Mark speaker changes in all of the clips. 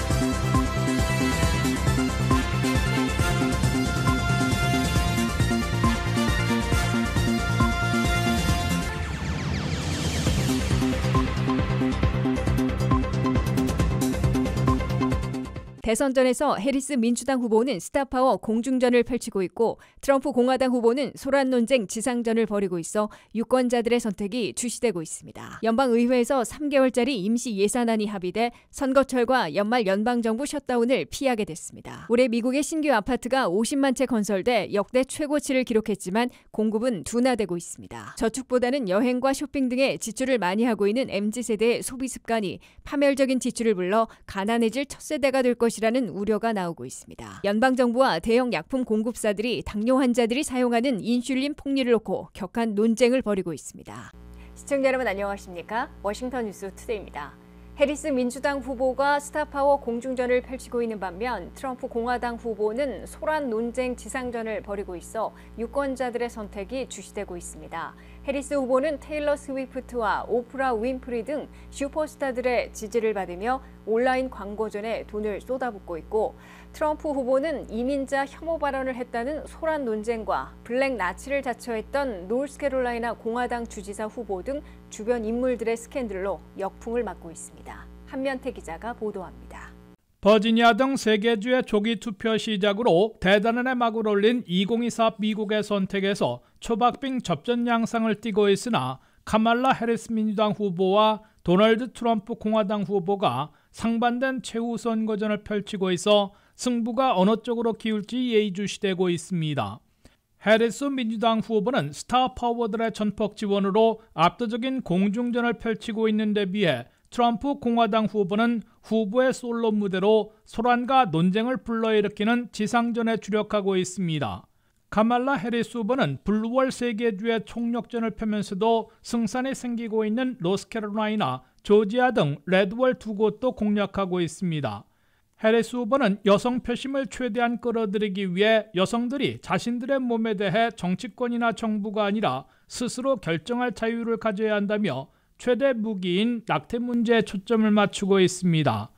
Speaker 1: Thank you. 대선전에서 해리스 민주당 후보는 스타파워 공중전을 펼치고 있고 트럼프 공화당 후보는 소란 논쟁 지상전을 벌이고 있어 유권자들의 선택이 주시되고 있습니다. 연방의회에서 3개월짜리 임시 예산안이 합의돼 선거철과 연말 연방정부 셧다운을 피하게 됐습니다. 올해 미국의 신규 아파트가 50만 채 건설돼 역대 최고치를 기록했지만 공급은 둔화되고 있습니다. 저축보다는 여행과 쇼핑 등의 지출을 많이 하고 있는 MZ세대의 소비 습관이 파멸적인 지출을 불러 가난해질 첫 세대가 될 것이라 것이라는 우려가 나오고 있습니다. 연방정부와 대형 약품 공급사들이 당뇨 환자들이 사용하는 인슐린 폭리를 놓고 격한 논쟁을 벌이고 있습니다. 시청자 여러분 안녕하십니까? 워싱턴 뉴스 투데이입니다. 해리스 민주당 후보가 스타파워 공중전을 펼치고 있는 반면 트럼프 공화당 후보는 소란 논쟁 지상전을 벌이고 있어 유권자들의 선택이 주시되고 있습니다. 해리스 후보는 테일러 스위프트와 오프라 윈프리 등 슈퍼스타들의 지지를 받으며 온라인 광고전에 돈을 쏟아붓고 있고 트럼프 후보는 이민자 혐오 발언을 했다는 소란 논쟁과 블랙 나치를 자처했던 노스캐롤라이나 공화당 주지사 후보 등 주변 인물들의 스캔들로 역풍을 맞고 있습니다. 한면태 기자가 보도합니다.
Speaker 2: 버지니아 등세계주의 조기 투표 시작으로 대단한 의막을 올린 2024 미국의 선택에서 초박빙 접전 양상을 띠고 있으나 카말라 헤리스 민주당 후보와 도널드 트럼프 공화당 후보가 상반된 최후 선거전을 펼치고 있어 승부가 어느 쪽으로 기울지 예의주시되고 있습니다. 해리스 민주당 후보는 스타 파워들의 전폭 지원으로 압도적인 공중전을 펼치고 있는 데 비해 트럼프 공화당 후보는 후보의 솔로 무대로 소란과 논쟁을 불러일으키는 지상전에 주력하고 있습니다. 카말라 해리스 후보는 블루월 세계주의 총력전을 펴면서도 승산이 생기고 있는 로스캐롤라이나, 조지아 등 레드월 두 곳도 공략하고 있습니다. 해리스 후보는 여성 표심을 최대한 끌어들이기 위해 여성들이 자신들의 몸에 대해 정치권이나 정부가 아니라 스스로 결정할 자유를 가져야 한다며 최대 무기인 낙태 문제에 초점을 맞추고 있습니다.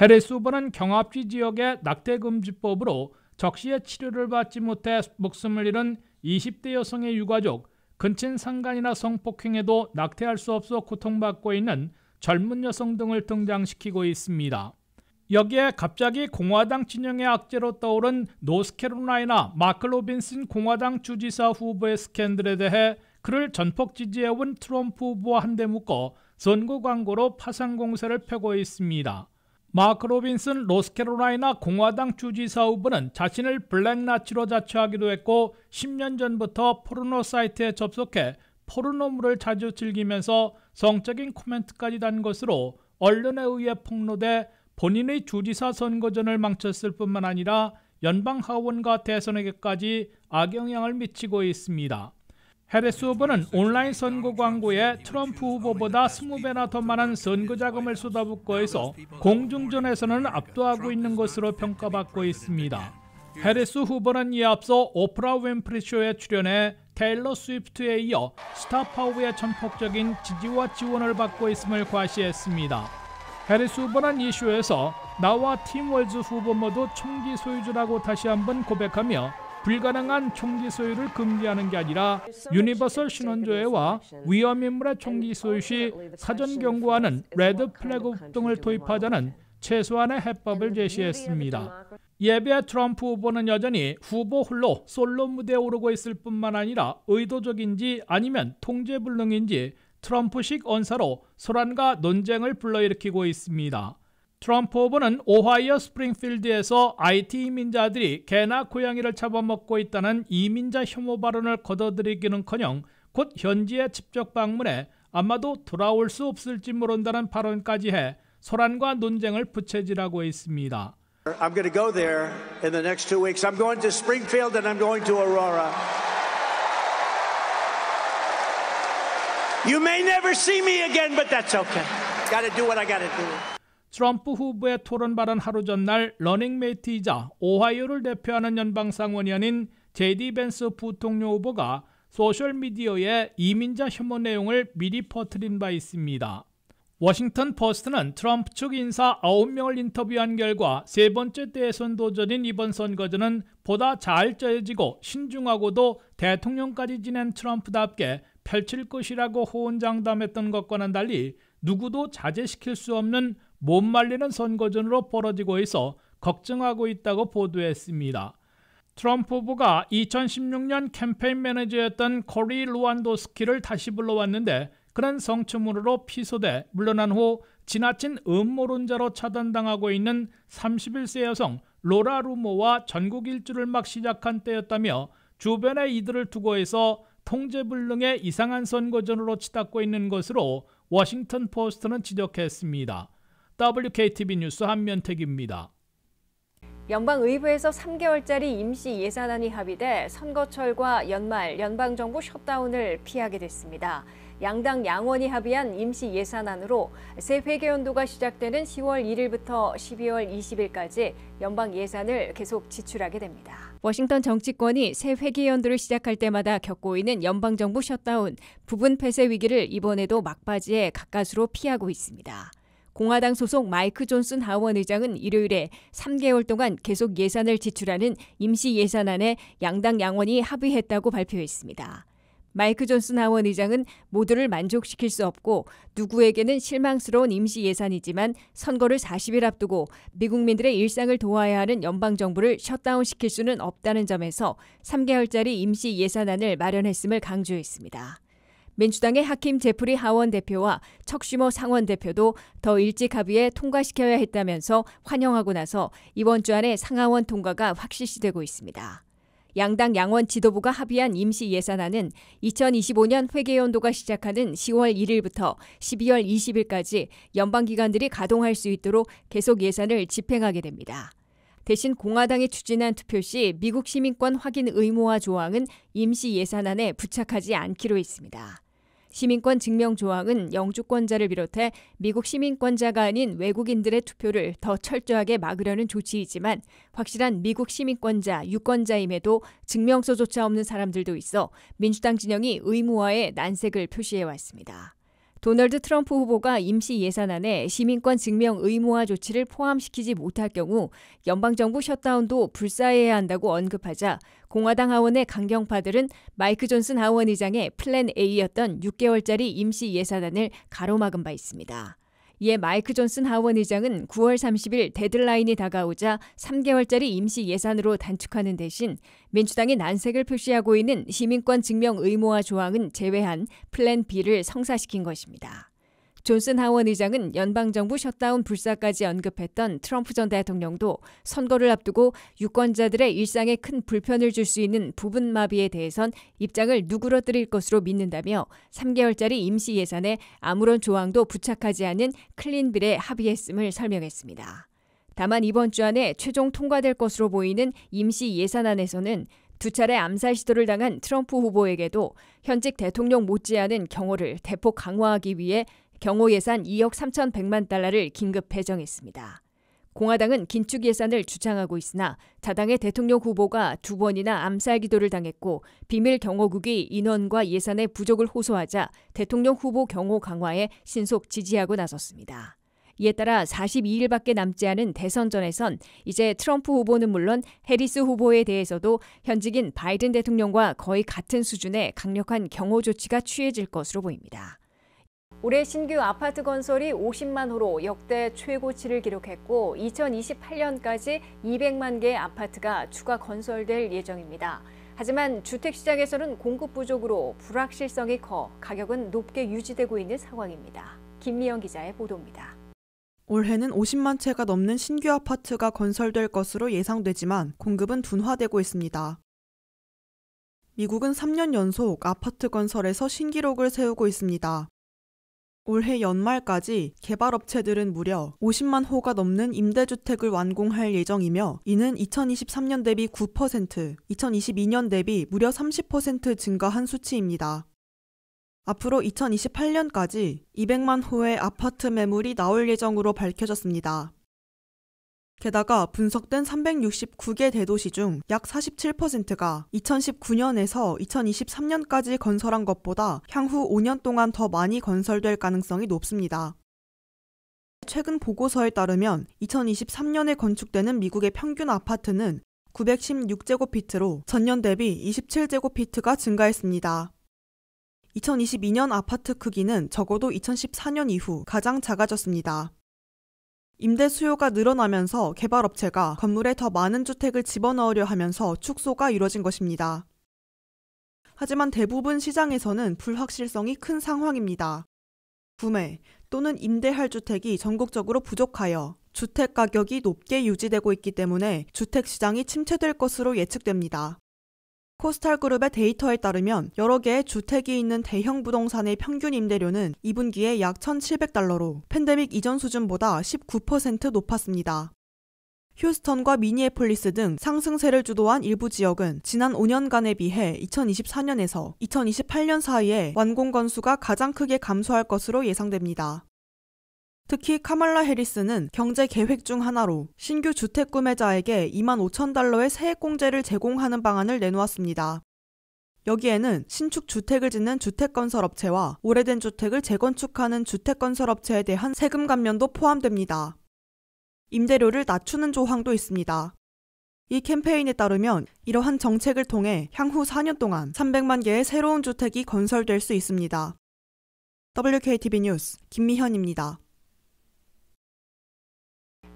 Speaker 2: 해리스 후보는 경합지 지역의 낙태금지법으로 적시에 치료를 받지 못해 목숨을 잃은 20대 여성의 유가족 근친 상간이나 성폭행에도 낙태할 수 없어 고통받고 있는 젊은 여성 등을 등장시키고 있습니다. 여기에 갑자기 공화당 진영의 악재로 떠오른 노스캐롤라이나 마크 로빈슨 공화당 주지사 후보의 스캔들에 대해 그를 전폭 지지해온 트럼프 후보와 한데 묶어 선거 광고로 파상 공세를 펴고 있습니다. 마크 로빈슨 로스캐롤라이나 공화당 주지사 후보는 자신을 블랙나치로 자처하기도 했고 10년 전부터 포르노 사이트에 접속해 포르노물을 자주 즐기면서 성적인 코멘트까지 단 것으로 언론에 의해 폭로돼 본인의 주지사 선거전을 망쳤을 뿐만 아니라 연방 하원과 대선에게까지 악영향을 미치고 있습니다. 헤레스 후보는 온라인 선거 광고에 트럼프 후보보다 20배나 더 많은 선거 자금을 쏟아붓고 해서 공중전에서는 압도하고 있는 것으로 평가받고 있습니다. 헤레스 후보는 이에 앞서 오프라 윈프리 쇼에 출연해 테일러 스위프트에 이어 스타파워의 전폭적인 지지와 지원을 받고 있음을 과시했습니다. 해리스 후보는 이 쇼에서 나와 팀 월즈 후보 모두 총기 소유주라고 다시 한번 고백하며 불가능한 총기 소유를 금지하는 게 아니라 유니버설 신원조회와 위험인물의 총기 소유 시 사전 경고하는 레드 플래그 등을 도입하자는 최소한의 해법을 제시했습니다. 예배 트럼프 후보는 여전히 후보 홀로 솔로 무대에 오르고 있을 뿐만 아니라 의도적인지 아니면 통제불능인지 트럼프식 언사로 소란과 논쟁을 불러일으키고 있습니다. 트럼프 후보는 오하이오 스프링필드에서 IT 이민자들이 개나 고양이를 잡아먹고 있다는 이민자 혐오 발언을 거둬들이기는커녕 곧 현지에 직접 방문해 아마도 돌아올 수 없을지 모른다는 발언까지 해 소란과 논쟁을 부채질하고 있습니다.
Speaker 1: I'm going to go there in the next two weeks. I'm going to Springfield and I'm going to Aurora.
Speaker 2: You may never see me again, but that's okay. Got to do what I got to do. 트럼프 후보의 토론 발언 하루 전날 러닝메이트이자 오하이오를 대표하는 연방상원의원인 제디 벤스 부통령 후보가 소셜미디어에 이민자 혐오 내용을 미리 퍼뜨린 바 있습니다. 워싱턴 포스트는 트럼프 측 인사 9명을 인터뷰한 결과 세 번째 대선 도전인 이번 선거전은 보다 잘 짜여지고 신중하고도 대통령까지 지낸 트럼프답게 펼칠 것이라고 호언장담했던 것과는 달리 누구도 자제시킬 수 없는 못 말리는 선거전으로 벌어지고 있어 걱정하고 있다고 보도했습니다. 트럼프 후가 2016년 캠페인 매니저였던 코리 루안도스키를 다시 불러왔는데 그는 성추문으로 피소돼 물러난 후 지나친 음모론자로 차단당하고 있는 31세 여성 로라 루모와 전국 일주를 막 시작한 때였다며 주변의 이들을 두고 해서 통제불능의 이상한 선거전으로 치닫고 있는 것으로 워싱턴 포스트는 지적했습니다. WKTV 뉴스 한면택입니다.
Speaker 1: 연방의회에서 3개월짜리 임시 예산안이 합의돼 선거철과 연말 연방정부 셧다운을 피하게 됐습니다. 양당 양원이 합의한 임시 예산안으로 새 회계연도가 시작되는 10월 1일부터 12월 20일까지 연방 예산을 계속 지출하게 됩니다. 워싱턴 정치권이 새 회계연도를 시작할 때마다 겪고 있는 연방정부 셧다운, 부분 폐쇄 위기를 이번에도 막바지에 가까스로 피하고 있습니다. 공화당 소속 마이크 존슨 하원 의장은 일요일에 3개월 동안 계속 예산을 지출하는 임시 예산안에 양당 양원이 합의했다고 발표했습니다. 마이크 존슨 하원 의장은 모두를 만족시킬 수 없고 누구에게는 실망스러운 임시 예산이지만 선거를 40일 앞두고 미국민들의 일상을 도와야 하는 연방 정부를 셧다운 시킬 수는 없다는 점에서 3개월짜리 임시 예산안을 마련했음을 강조했습니다. 민주당의 하킴 제프리 하원 대표와 척슈모 상원 대표도 더 일찍 합의에 통과시켜야 했다면서 환영하고 나서 이번 주 안에 상하원 통과가 확실시되고 있습니다. 양당 양원 지도부가 합의한 임시 예산안은 2025년 회계연도가 시작하는 10월 1일부터 12월 20일까지 연방기관들이 가동할 수 있도록 계속 예산을 집행하게 됩니다. 대신 공화당이 추진한 투표 시 미국 시민권 확인 의무화 조항은 임시 예산안에 부착하지 않기로 했습니다. 시민권 증명 조항은 영주권자를 비롯해 미국 시민권자가 아닌 외국인들의 투표를 더 철저하게 막으려는 조치이지만 확실한 미국 시민권자, 유권자임에도 증명서조차 없는 사람들도 있어 민주당 진영이 의무화에 난색을 표시해 왔습니다. 도널드 트럼프 후보가 임시 예산안에 시민권 증명 의무화 조치를 포함시키지 못할 경우 연방정부 셧다운도 불사해야 한다고 언급하자 공화당 하원의 강경파들은 마이크 존슨 하원 의장의 플랜 A였던 6개월짜리 임시 예산안을 가로막은 바 있습니다. 이에 마이크 존슨 하원 의장은 9월 30일 데드라인이 다가오자 3개월짜리 임시 예산으로 단축하는 대신 민주당이 난색을 표시하고 있는 시민권 증명 의무화 조항은 제외한 플랜 B를 성사시킨 것입니다. 존슨 하원 의장은 연방정부 셧다운 불사까지 언급했던 트럼프 전 대통령도 선거를 앞두고 유권자들의 일상에 큰 불편을 줄 수 있는 부분 마비에 대해선 입장을 누그러뜨릴 것으로 믿는다며 3개월짜리 임시 예산에 아무런 조항도 부착하지 않은 클린빌에 합의했음을 설명했습니다. 다만 이번 주 안에 최종 통과될 것으로 보이는 임시 예산안에서는 두 차례 암살 시도를 당한 트럼프 후보에게도 현직 대통령 못지않은 경호를 대폭 강화하기 위해 경호 예산 2억 3,100만 달러를 긴급 배정했습니다. 공화당은 긴축 예산을 주장하고 있으나 자당의 대통령 후보가 두 번이나 암살 기도를 당했고 비밀 경호국이 인원과 예산의 부족을 호소하자 대통령 후보 경호 강화에 신속 지지하고 나섰습니다. 이에 따라 42일밖에 남지 않은 대선전에선 이제 트럼프 후보는 물론 해리스 후보에 대해서도 현직인 바이든 대통령과 거의 같은 수준의 강력한 경호 조치가 취해질 것으로 보입니다. 올해 신규 아파트 건설이 50만 호로 역대 최고치를 기록했고 2028년까지 200만 개의 아파트가 추가 건설될 예정입니다. 하지만 주택 시장에서는 공급 부족으로 불확실성이 커 가격은 높게 유지되고 있는 상황입니다. 김미영 기자의 보도입니다.
Speaker 3: 올해는 50만 채가 넘는 신규 아파트가 건설될 것으로 예상되지만 공급은 둔화되고 있습니다. 미국은 3년 연속 아파트 건설에서 신기록을 세우고 있습니다. 올해 연말까지 개발업체들은 무려 50만 호가 넘는 임대주택을 완공할 예정이며 이는 2023년 대비 9%, 2022년 대비 무려 30% 증가한 수치입니다. 앞으로 2028년까지 200만 호의 아파트 매물이 나올 예정으로 밝혀졌습니다. 게다가 분석된 369개 대도시 중 약 47%가 2019년에서 2023년까지 건설한 것보다 향후 5년 동안 더 많이 건설될 가능성이 높습니다. 최근 보고서에 따르면 2023년에 건축되는 미국의 평균 아파트는 916제곱피트로 전년 대비 27제곱피트가 증가했습니다. 2022년 아파트 크기는 적어도 2014년 이후 가장 작아졌습니다. 임대 수요가 늘어나면서 개발업체가 건물에 더 많은 주택을 집어넣으려 하면서 축소가 이뤄진 것입니다. 하지만 대부분 시장에서는 불확실성이 큰 상황입니다. 구매 또는 임대할 주택이 전국적으로 부족하여 주택 가격이 높게 유지되고 있기 때문에 주택 시장이 침체될 것으로 예측됩니다. 코스탈그룹의 데이터에 따르면 여러 개의 주택이 있는 대형 부동산의 평균 임대료는 2분기에 약 1,700달러로 팬데믹 이전 수준보다 19% 높았습니다. 휴스턴과 미니애폴리스 등 상승세를 주도한 일부 지역은 지난 5년간에 비해 2024년에서 2028년 사이에 완공 건수가 가장 크게 감소할 것으로 예상됩니다. 특히 카말라 해리스는 경제 계획 중 하나로 신규 주택 구매자에게 2만 5천 달러의 세액 공제를 제공하는 방안을 내놓았습니다. 여기에는 신축 주택을 짓는 주택건설업체와 오래된 주택을 재건축하는 주택건설업체에 대한 세금 감면도 포함됩니다. 임대료를 낮추는 조항도 있습니다. 이 캠페인에 따르면 이러한 정책을 통해 향후 4년 동안 300만 개의 새로운 주택이 건설될 수 있습니다. WKTV 뉴스 김미현입니다.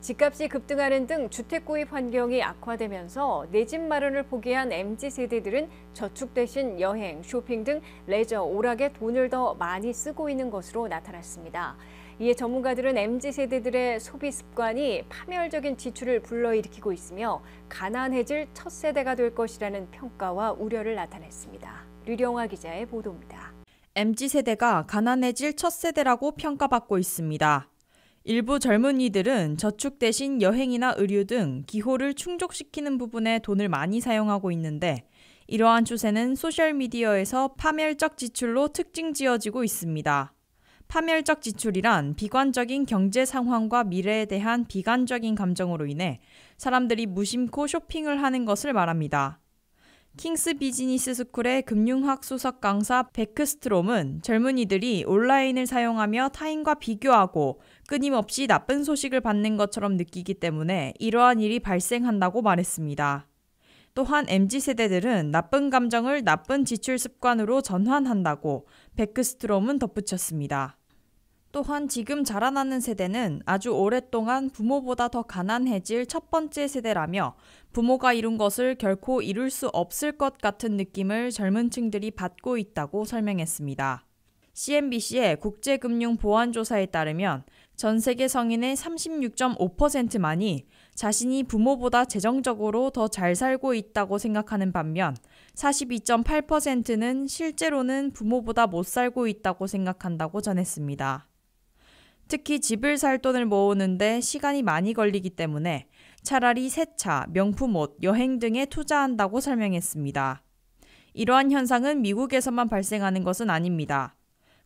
Speaker 1: 집값이 급등하는 등 주택 구입 환경이 악화되면서 내 집 마련을 포기한 MZ 세대들은 저축 대신 여행, 쇼핑 등 레저 오락에 돈을 더 많이 쓰고 있는 것으로 나타났습니다. 이에 전문가들은 MZ 세대들의 소비 습관이 파멸적인 지출을 불러일으키고 있으며 가난해질 첫 세대가 될 것이라는 평가와 우려를 나타냈습니다. 류령화 기자의 보도입니다.
Speaker 4: MZ 세대가 가난해질 첫 세대라고 평가받고 있습니다. 일부 젊은이들은 저축 대신 여행이나 의류 등 기호를 충족시키는 부분에 돈을 많이 사용하고 있는데 이러한 추세는 소셜미디어에서 파멸적 지출로 특징 지어지고 있습니다. 파멸적 지출이란 비관적인 경제 상황과 미래에 대한 비관적인 감정으로 인해 사람들이 무심코 쇼핑을 하는 것을 말합니다. 킹스 비즈니스 스쿨의 금융학 수석 강사 베크스트롬은 젊은이들이 온라인을 사용하며 타인과 비교하고 끊임없이 나쁜 소식을 받는 것처럼 느끼기 때문에 이러한 일이 발생한다고 말했습니다. 또한 MZ 세대들은 나쁜 감정을 나쁜 지출 습관으로 전환한다고 백크스트롬은 덧붙였습니다. 또한 지금 자라나는 세대는 아주 오랫동안 부모보다 더 가난해질 첫 번째 세대라며 부모가 이룬 것을 결코 이룰 수 없을 것 같은 느낌을 젊은 층들이 받고 있다고 설명했습니다. CNBC의 국제금융보안조사에 따르면 전 세계 성인의 36.5%만이 자신이 부모보다 재정적으로 더 잘 살고 있다고 생각하는 반면 42.8%는 실제로는 부모보다 못 살고 있다고 생각한다고 전했습니다. 특히 집을 살 돈을 모으는데 시간이 많이 걸리기 때문에 차라리 새 차, 명품 옷, 여행 등에 투자한다고 설명했습니다. 이러한 현상은 미국에서만 발생하는 것은 아닙니다.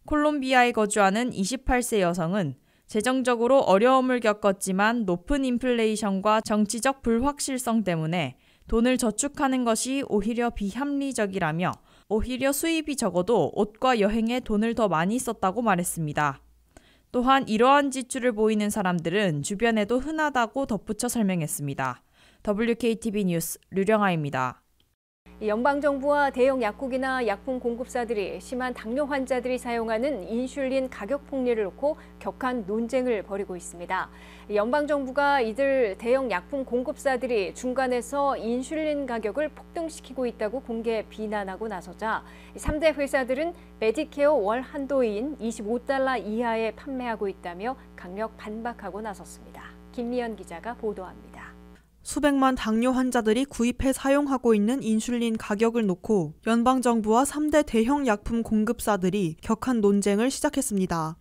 Speaker 4: 콜롬비아에 거주하는 28세 여성은 재정적으로 어려움을 겪었지만 높은 인플레이션과 정치적 불확실성 때문에 돈을 저축하는 것이 오히려 비합리적이라며 오히려 수입이 적어도 옷과 여행에 돈을 더 많이 썼다고 말했습니다. 또한 이러한 지출을 보이는 사람들은 주변에도 흔하다고 덧붙여 설명했습니다. WKTV 뉴스 류령아입니다.
Speaker 1: 연방정부와 대형 약국이나 약품 공급사들이 심한 당뇨 환자들이 사용하는 인슐린 가격 폭리를 놓고 격한 논쟁을 벌이고 있습니다. 연방정부가 이들 대형 약품 공급사들이 중간에서 인슐린 가격을 폭등시키고 있다고 공개 비난하고 나서자 3대 회사들은 메디케어 월 한도인 25달러 이하에 판매하고 있다며 강력 반박하고 나섰습니다. 김미연 기자가 보도합니다.
Speaker 3: 수백만 당뇨 환자들이 구입해 사용하고 있는 인슐린 가격을 놓고 연방정부와 3대 대형 약품 공급사들이 격한 논쟁을 시작했습니다.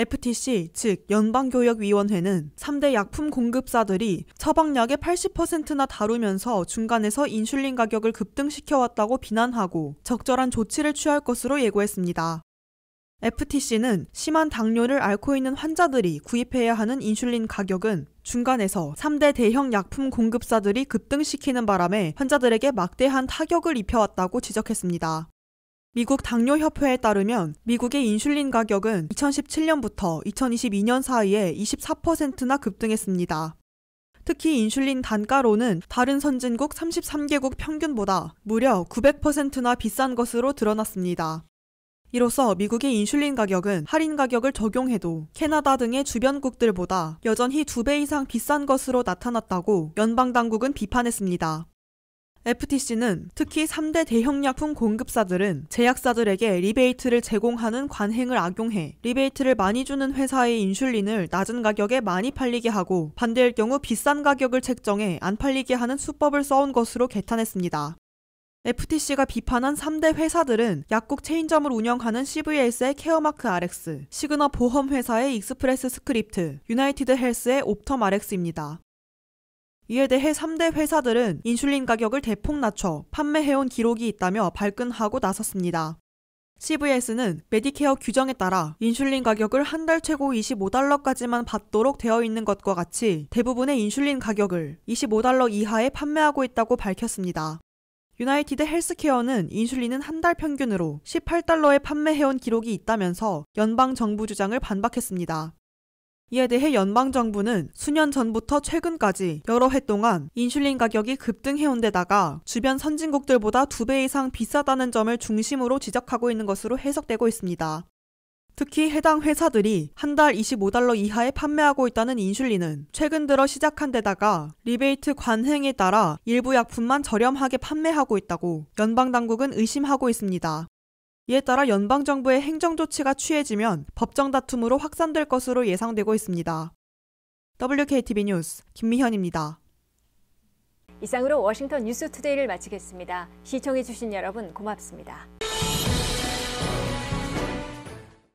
Speaker 3: FTC, 즉 연방교역위원회는 3대 약품 공급사들이 처방약의 80%나 다루면서 중간에서 인슐린 가격을 급등시켜왔다고 비난하고 적절한 조치를 취할 것으로 예고했습니다. FTC는 심한 당뇨를 앓고 있는 환자들이 구입해야 하는 인슐린 가격은 중간에서 3대 대형 약품 공급사들이 급등시키는 바람에 환자들에게 막대한 타격을 입혀왔다고 지적했습니다. 미국 당뇨협회에 따르면 미국의 인슐린 가격은 2017년부터 2022년 사이에 24%나 급등했습니다. 특히 인슐린 단가로는 다른 선진국 33개국 평균보다 무려 900%나 비싼 것으로 드러났습니다. 이로써 미국의 인슐린 가격은 할인 가격을 적용해도 캐나다 등의 주변국들보다 여전히 두 배 이상 비싼 것으로 나타났다고 연방 당국은 비판했습니다. FTC는 특히 3대 대형약품 공급사들은 제약사들에게 리베이트를 제공하는 관행을 악용해 리베이트를 많이 주는 회사의 인슐린을 낮은 가격에 많이 팔리게 하고 반대일 경우 비싼 가격을 책정해 안 팔리게 하는 수법을 써온 것으로 개탄했습니다. FTC가 비판한 3대 회사들은 약국 체인점을 운영하는 CVS의 케어마크 RX, 시그너 보험회사의 익스프레스 스크립트, 유나이티드 헬스의 옵텀 RX입니다. 이에 대해 3대 회사들은 인슐린 가격을 대폭 낮춰 판매해온 기록이 있다며 발끈하고 나섰습니다. CVS는 메디케어 규정에 따라 인슐린 가격을 한 달 최고 25달러까지만 받도록 되어 있는 것과 같이 대부분의 인슐린 가격을 25달러 이하에 판매하고 있다고 밝혔습니다. 유나이티드 헬스케어는 인슐린은 한 달 평균으로 18달러에 판매해온 기록이 있다면서 연방 정부 주장을 반박했습니다. 이에 대해 연방 정부는 수년 전부터 최근까지 여러 해 동안 인슐린 가격이 급등해온 데다가 주변 선진국들보다 두 배 이상 비싸다는 점을 중심으로 지적하고 있는 것으로 해석되고 있습니다. 특히 해당 회사들이 한 달 25달러 이하에 판매하고 있다는 인슐린은 최근 들어 시작한 데다가 리베이트 관행에 따라 일부 약품만 저렴하게 판매하고 있다고 연방 당국은 의심하고 있습니다. 이에 따라 연방 정부의 행정 조치가 취해지면 법정 다툼으로 확산될 것으로 예상되고 있습니다. WKTV 뉴스 김미현입니다.
Speaker 1: 이상으로 워싱턴 뉴스 투데이를 마치겠습니다. 시청해주신 여러분 고맙습니다.